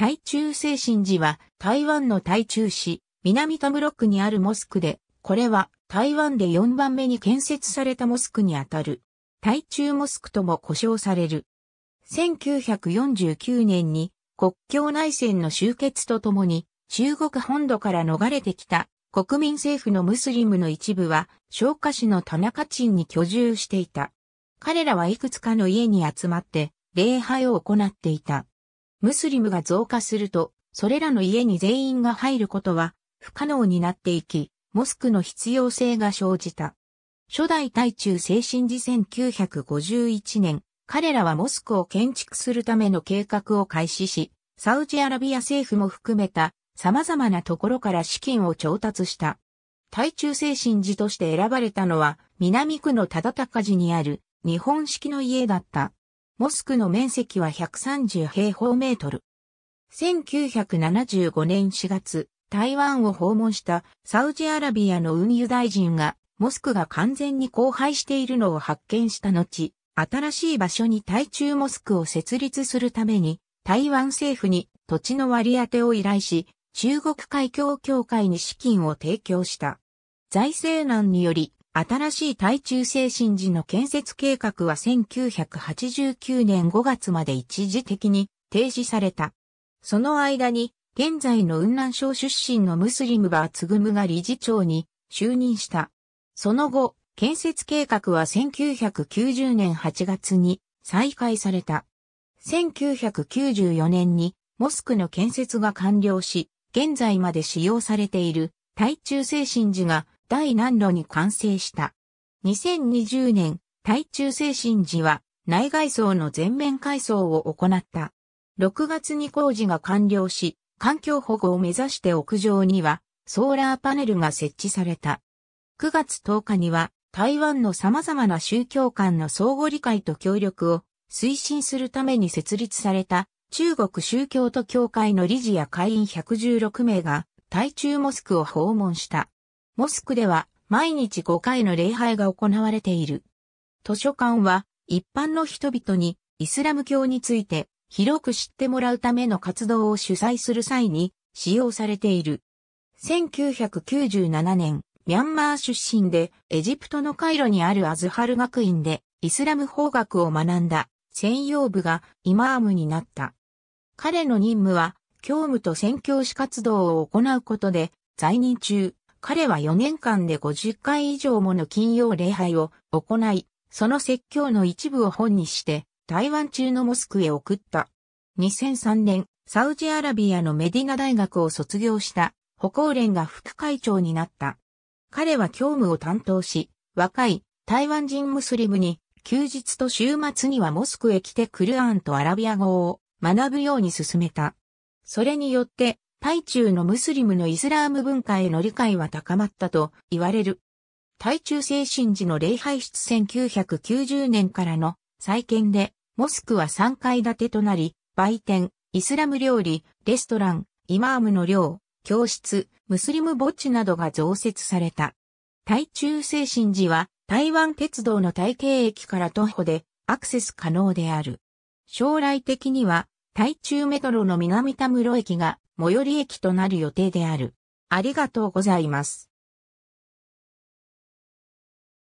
台中精神寺は台湾の台中市南ロッ区にあるモスクで、これは台湾で4番目に建設されたモスクにあたる台中モスクとも呼称される。1949年に国境内戦の終結とともに中国本土から逃れてきた国民政府のムスリムの一部は昭和市の田中鎮に居住していた。彼らはいくつかの家に集まって礼拝を行っていた。ムスリムが増加すると、それらの家に全員が入ることは不可能になっていき、モスクの必要性が生じた。初代対中精神寺1951年、彼らはモスクを建築するための計画を開始し、サウジアラビア政府も含めた様々なところから資金を調達した。対中精神寺として選ばれたのは南区の忠高寺にある日本式の家だった。モスクの面積は130平方メートル。1975年4月、台湾を訪問したサウジアラビアの運輸大臣が、モスクが完全に荒廃しているのを発見した後、新しい場所に対中モスクを設立するために、台湾政府に土地の割り当てを依頼し、中国海峡協会に資金を提供した。財政難により、新しい対中精神寺の建設計画は1989年5月まで一時的に停止された。その間に、現在の雲南省出身のムスリムバーツグムが理事長に就任した。その後、建設計画は1990年8月に再開された。1994年にモスクの建設が完了し、現在まで使用されている対中精神寺が第何路に完成した。2020年、対中精神時は内外装の全面改装を行った。6月に工事が完了し、環境保護を目指して屋上にはソーラーパネルが設置された。9月10日には台湾の様々な宗教間の相互理解と協力を推進するために設立された中国宗教と教会の理事や会員116名が対中モスクを訪問した。モスクでは毎日5回の礼拝が行われている。図書館は一般の人々にイスラム教について広く知ってもらうための活動を主催する際に使用されている。1997年、ミャンマー出身でエジプトのカイロにあるアズハル学院でイスラム法学を学んだ専用部がイマームになった。彼の任務は教務と宣教師活動を行うことで在任中、彼は4年間で50回以上もの金曜礼拝を行い、その説教の一部を本にして台湾中のモスクへ送った。2003年、サウジアラビアのメディナ大学を卒業した歩行連が副会長になった。彼は教務を担当し、若い台湾人ムスリムに休日と週末にはモスクへ来てクルアンとアラビア語を学ぶように進めた。それによってパイ中のムスリムのイスラーム文化への理解は高まったと言われる。対中精神寺の礼拝室1990年からの再建で、モスクは3階建てとなり、売店、イスラム料理、レストラン、イマームの寮、教室、ムスリム墓地などが増設された。対中精神寺は台湾鉄道の台京駅から徒歩でアクセス可能である。将来的には台中メトロの南田室駅が最寄り駅となる予定である。ありがとうございます。